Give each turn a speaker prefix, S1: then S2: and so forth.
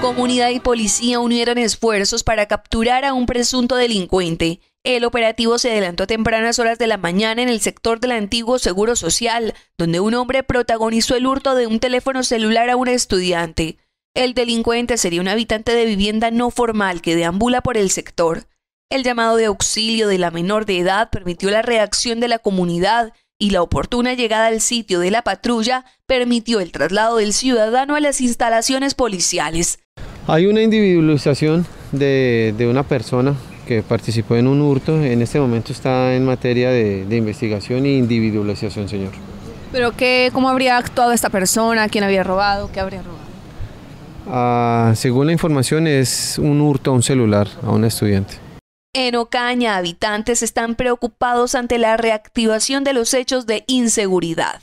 S1: Comunidad y policía unieron esfuerzos para capturar a un presunto delincuente. El operativo se adelantó a tempranas horas de la mañana en el sector del antiguo Seguro Social, donde un hombre protagonizó el hurto de un teléfono celular a un estudiante. El delincuente sería un habitante de vivienda no formal que deambula por el sector. El llamado de auxilio de la menor de edad permitió la reacción de la comunidad y la oportuna llegada al sitio de la patrulla permitió el traslado del ciudadano a las instalaciones policiales.
S2: Hay una individualización de, una persona que participó en un hurto, en este momento está en materia de, investigación e individualización, señor.
S3: ¿Pero qué, cómo habría actuado esta persona? ¿Quién había robado? ¿Qué habría robado?
S2: Ah, según la información es un hurto a un celular, a un estudiante.
S1: En Ocaña, habitantes están preocupados ante la reactivación de los hechos de inseguridad.